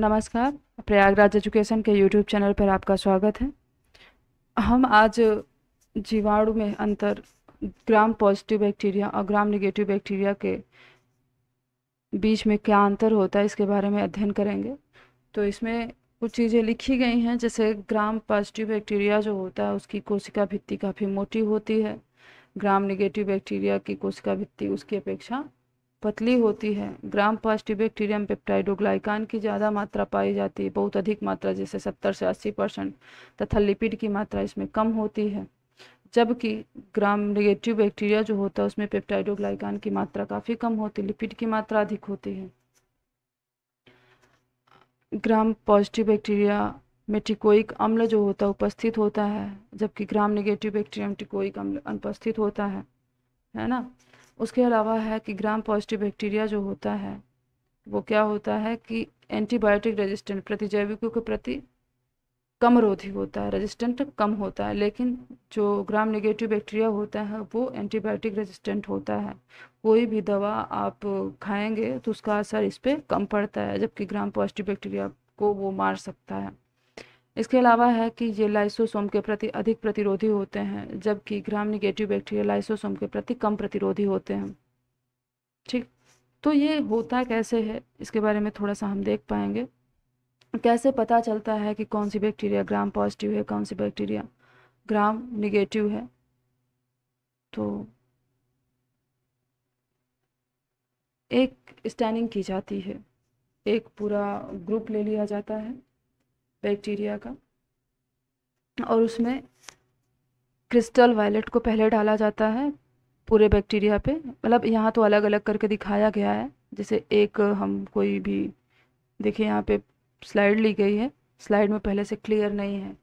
नमस्कार प्रयागराज एजुकेशन के YouTube channel पर आपका स्वागत है हम आज जीवाणु में अंतर ग्राम पॉजिटिव बैक्टीरिया और ग्राम निगेटिव बैक्टीरिया के बीच में क्या अंतर होता है इसके बारे में अध्ययन करेंगे तो इसमें कुछ चीज़ें लिखी गई हैं जैसे ग्राम पॉजिटिव बैक्टीरिया जो होता है उसकी कोशिका भित्ति काफ़ी मोटी होती है ग्राम निगेटिव बैक्टीरिया की कोशिका भित्ति उसकी अपेक्षा पतली होती है ग्राम पॉजिटिव बैक्टीरियम पेप्टाइडोग्लाइकान की ज़्यादा मात्रा पाई जाती है बहुत अधिक मात्रा जैसे सत्तर से अस्सी परसेंट तथा लिपिड की मात्रा इसमें कम होती है जबकि ग्राम नेगेटिव बैक्टीरिया जो होता है उसमें पेप्टाइडोग्लाइकान की मात्रा काफ़ी कम होती है लिपिड की मात्रा अधिक होती है ग्राम पॉजिटिव बैक्टीरिया में टिकोइक अम्ल जो होता है उपस्थित होता है जबकि ग्राम नेगेटिव बैक्टीरिया में टिकोइक अम्ल अनुपस्थित होता है है ना उसके अलावा है कि ग्राम पॉजिटिव बैक्टीरिया जो होता है वो क्या होता है कि एंटीबायोटिक रेजिस्टेंट प्रतिजैविकों के प्रति कम रोधी होता है रेजिस्टेंट कम होता है लेकिन जो ग्राम नेगेटिव बैक्टीरिया होता है वो एंटीबायोटिक रेजिस्टेंट होता है कोई भी दवा आप खाएंगे तो उसका असर इस पर कम पड़ता है जबकि ग्राम पॉजिटिव बैक्टीरिया को वो मार सकता है इसके अलावा है कि ये लाइसोसोम के प्रति अधिक प्रतिरोधी होते हैं जबकि ग्राम निगेटिव बैक्टीरिया लाइसोसोम के प्रति कम प्रतिरोधी होते हैं ठीक तो ये होता कैसे है इसके बारे में थोड़ा सा हम देख पाएंगे कैसे पता चलता है कि कौन सी बैक्टीरिया ग्राम पॉजिटिव है कौन सी बैक्टीरिया ग्राम निगेटिव है तो एक स्टैनिंग की जाती है एक पूरा ग्रुप ले लिया जाता है बैक्टीरिया का और उसमें क्रिस्टल वायलेट को पहले डाला जाता है पूरे बैक्टीरिया पे मतलब यहाँ तो अलग अलग करके दिखाया गया है जैसे एक हम कोई भी देखिए यहाँ पे स्लाइड ली गई है स्लाइड में पहले से क्लियर नहीं है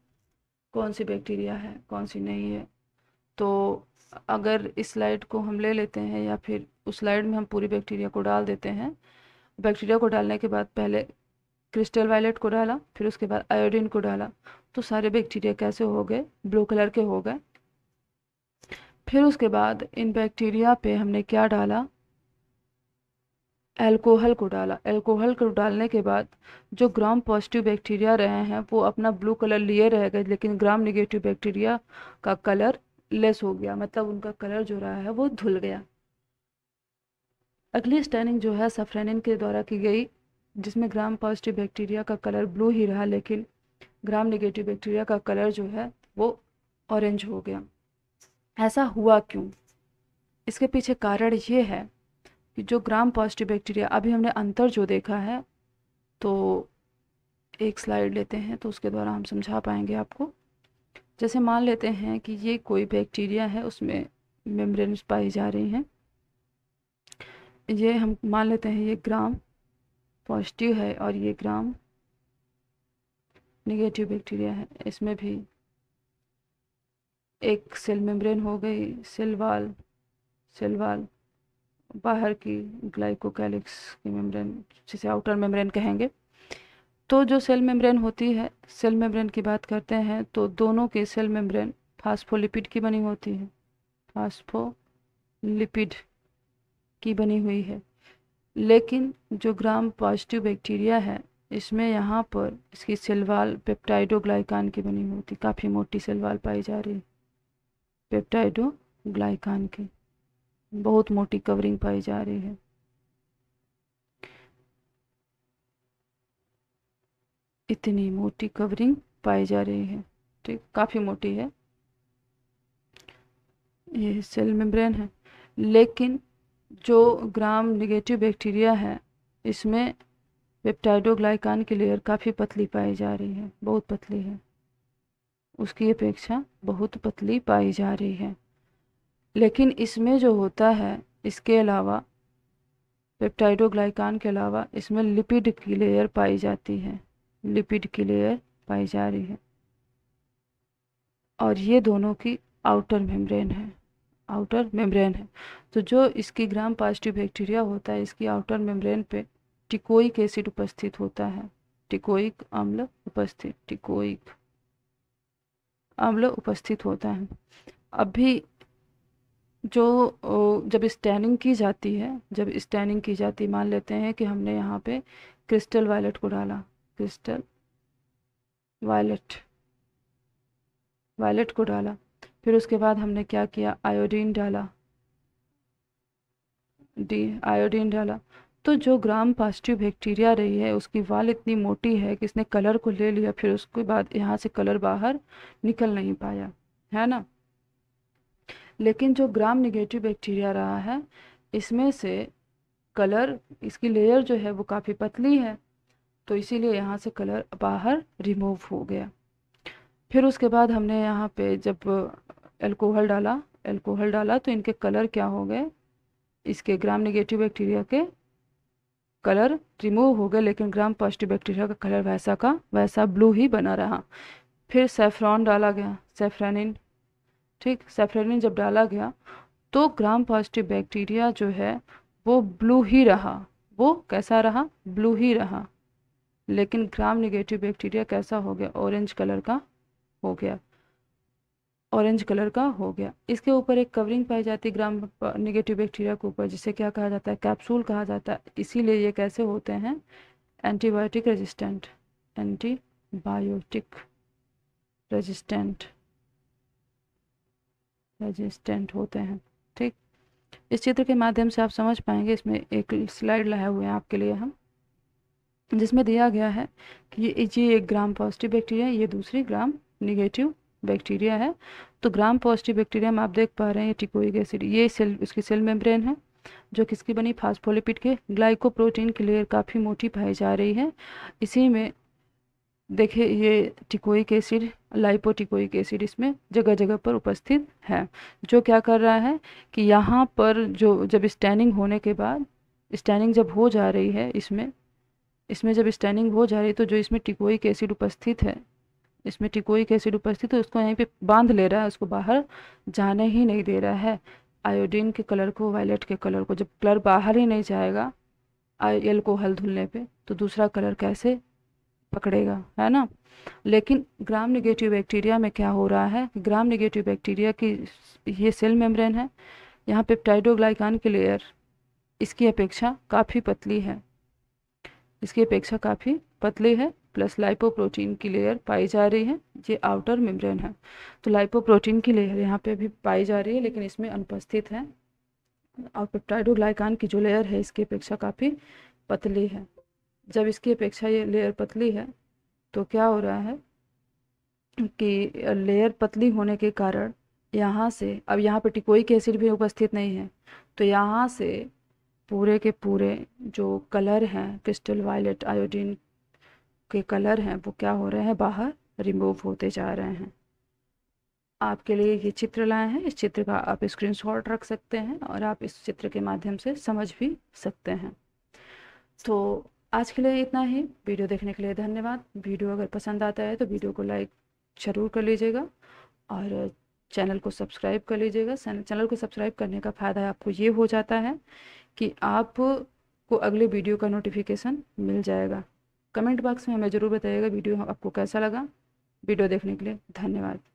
कौन सी बैक्टीरिया है कौन सी नहीं है तो अगर इस स्लाइड को हम ले लेते हैं या फिर उस स्लाइड में हम पूरी बैक्टीरिया को डाल देते हैं बैक्टीरिया को डालने के बाद पहले क्रिस्टल वायलेट को डाला फिर उसके बाद आयोडीन को डाला तो सारे बैक्टीरिया कैसे हो गए ब्लू कलर के हो गए फिर उसके बाद इन बैक्टीरिया पे हमने क्या डाला एल्कोहल को डाला एल्कोहल को डालने के बाद जो ग्राम पॉजिटिव बैक्टीरिया रहे हैं वो अपना ब्लू कलर लिए रह गए लेकिन ग्राम निगेटिव बैक्टीरिया का कलर लेस हो गया मतलब उनका कलर जो रहा है वो धुल गया अगली स्टैनिंग जो है सफ्रेनिन के द्वारा की गई जिसमें ग्राम पॉजिटिव बैक्टीरिया का कलर ब्लू ही रहा लेकिन ग्राम नेगेटिव बैक्टीरिया का कलर जो है वो ऑरेंज हो गया ऐसा हुआ क्यों इसके पीछे कारण ये है कि जो ग्राम पॉजिटिव बैक्टीरिया अभी हमने अंतर जो देखा है तो एक स्लाइड लेते हैं तो उसके द्वारा हम समझा पाएंगे आपको जैसे मान लेते हैं कि ये कोई बैक्टीरिया है उसमें मेम्ब्रेन्स पाई जा रही हैं ये हम मान लेते हैं ये ग्राम पॉजिटिव है और ये ग्राम निगेटिव बैक्टीरिया है इसमें भी एक सेल मेम्ब्रेन हो गई सेल वाल सेल वाल बाहर की ग्लाइकोकैलिक्स की मेम्ब्रेन जिसे आउटर मेम्ब्रेन कहेंगे तो जो सेल मेम्ब्रेन होती है सेल मेम्ब्रेन की बात करते हैं तो दोनों के सेल मेम्ब्रेन फास्फोलिपिड की बनी होती है फास्फोलिपिड की बनी हुई है लेकिन जो ग्राम पॉजिटिव बैक्टीरिया है इसमें यहाँ पर इसकी पेप्टाइडो पेप्टाइडोग्लाइकान की बनी हुई थी काफ़ी मोटी सिलवाल पाई जा रही पेप्टाइडोग्लाइकान की बहुत मोटी कवरिंग पाई जा रही है इतनी मोटी कवरिंग पाई जा रही है ठीक तो काफ़ी मोटी है ये सेल मेम्ब्रेन है लेकिन जो ग्राम निगेटिव बैक्टीरिया है इसमें पेप्टाइडोग्लाइकान की लेयर काफ़ी पतली पाई जा रही है बहुत पतली है उसकी अपेक्षा बहुत पतली पाई जा रही है लेकिन इसमें जो होता है इसके अलावा पेप्टाइडोग्लाइकान के अलावा इसमें लिपिड की लेयर पाई जाती है लिपिड की लेयर पाई जा रही है और ये दोनों की आउटर मेम्ब्रेन है आउटर मेम्ब्रेन है तो जो इसकी ग्राम पॉजिटिव बैक्टीरिया होता है इसकी आउटर मेम्ब्रेन पे टिकोइक एसिड उपस्थित होता है टिकोइक अम्ल उपस्थित टिकोइक अम्ल उपस्थित होता है अभी जो जब स्टैनिंग की जाती है जब स्टैनिंग की जाती मान लेते हैं कि हमने यहाँ पे क्रिस्टल वायलेट को डाला क्रिस्टल वायलेट वायलेट को डाला फिर उसके बाद हमने क्या किया आयोडीन डाला डी आयोडीन डाला तो जो ग्राम पॉजिटिव बैक्टीरिया रही है उसकी वाल इतनी मोटी है कि इसने कलर को ले लिया फिर उसके बाद यहाँ से कलर बाहर निकल नहीं पाया है ना लेकिन जो ग्राम निगेटिव बैक्टीरिया रहा है इसमें से कलर इसकी लेयर जो है वो काफ़ी पतली है तो इसीलिए यहाँ से कलर बाहर रिमूव हो गया फिर उसके बाद हमने यहाँ पे जब एल्कोहल डाला एल्कोहल डाला तो इनके कलर क्या हो गए इसके ग्राम नेगेटिव बैक्टीरिया के कलर रिमूव हो गए लेकिन ग्राम पॉजिटिव बैक्टीरिया का कलर वैसा का वैसा ब्लू ही बना रहा फिर सेफ्रॉन डाला गया सेफ्रेनिन ठीक सेफ्रेनिन जब डाला गया तो ग्राम पॉजिटिव बैक्टीरिया जो है वो ब्लू ही रहा वो कैसा रहा ब्लू ही रहा लेकिन ग्राम निगेटिव बैक्टीरिया कैसा हो गया ऑरेंज कलर का हो गया ऑरेंज कलर का हो गया इसके ऊपर एक कवरिंग पाई जाती है ग्राम निगेटिव बैक्टीरिया के ऊपर जिसे क्या कहा जाता है कैप्सूल कहा जाता है इसीलिए ये कैसे होते हैं antibiotic resistant antibiotic resistant resistant होते हैं ठीक इस चित्र के माध्यम से आप समझ पाएंगे इसमें एक स्लाइड लाए हुए हैं आपके लिए हम जिसमें दिया गया है कि ये ये एक ग्राम पॉजिटिव बैक्टीरिया ये दूसरी ग्राम निगेटिव बैक्टीरिया है तो ग्राम पॉजिटिव बैक्टीरिया में आप देख पा रहे हैं टिकोइक एसिड ये सेल उसकी सेल मेम्ब्रेन है जो किसकी बनी फास्फोलिपिड के ग्लाइकोप्रोटीन की लेयर काफ़ी मोटी पाई जा रही है इसी में देखिए ये टिकोइक एसिड लाइपोटिकोइक एसिड इसमें जगह जगह पर उपस्थित है जो क्या कर रहा है कि यहाँ पर जो जब स्टैनिंग होने के बाद स्टैनिंग जब हो जा रही है इसमें इसमें जब स्टैनिंग हो जा रही है तो जो इसमें टिकोइक एसिड उपस्थित है इसमें टिकोई एसिड उपस्थित है उसको यहीं पे बांध ले रहा है उसको बाहर जाने ही नहीं दे रहा है आयोडीन के कलर को वायलेट के कलर को जब कलर बाहर ही नहीं जाएगा एल्कोहल धुलने पे तो दूसरा कलर कैसे पकड़ेगा है ना लेकिन ग्राम निगेटिव बैक्टीरिया में क्या हो रहा है ग्राम निगेटिव बैक्टीरिया की ये सेल मेम्ब्रेन है यहाँ पेप्टाइडोग्लाइकान की लेयर इसकी अपेक्षा काफ़ी पतली है इसकी अपेक्षा काफ़ी पतली है प्लस लाइपोप्रोटीन की लेयर पाई जा रही है ये आउटर मेम्ब्रेन है तो लाइपोप्रोटीन की लेयर यहाँ पे भी पाई जा रही है लेकिन इसमें अनुपस्थित है और पेप्टाइडोग्लाइकान की जो लेयर है इसकी अपेक्षा काफ़ी पतली है जब इसकी अपेक्षा ये लेयर पतली है तो क्या हो रहा है कि लेयर पतली होने के कारण यहाँ से अब यहाँ पर टिकोई के एसिड भी उपस्थित नहीं है तो यहाँ से पूरे के पूरे जो कलर हैं क्रिस्टल वायलेट आयोडीन के कलर हैं वो क्या हो रहे हैं बाहर रिमूव होते जा रहे हैं आपके लिए ये चित्र लाए हैं इस चित्र का आप स्क्रीनशॉट रख सकते हैं और आप इस चित्र के माध्यम से समझ भी सकते हैं तो आज के लिए इतना ही वीडियो देखने के लिए धन्यवाद वीडियो अगर पसंद आता है तो वीडियो को लाइक ज़रूर कर लीजिएगा और चैनल को सब्सक्राइब कर लीजिएगा चैनल को सब्सक्राइब करने का फ़ायदा आपको ये हो जाता है कि आप को अगले वीडियो का नोटिफिकेशन मिल जाएगा कमेंट बॉक्स में हमें ज़रूर बताइएगा वीडियो आपको कैसा लगा वीडियो देखने के लिए धन्यवाद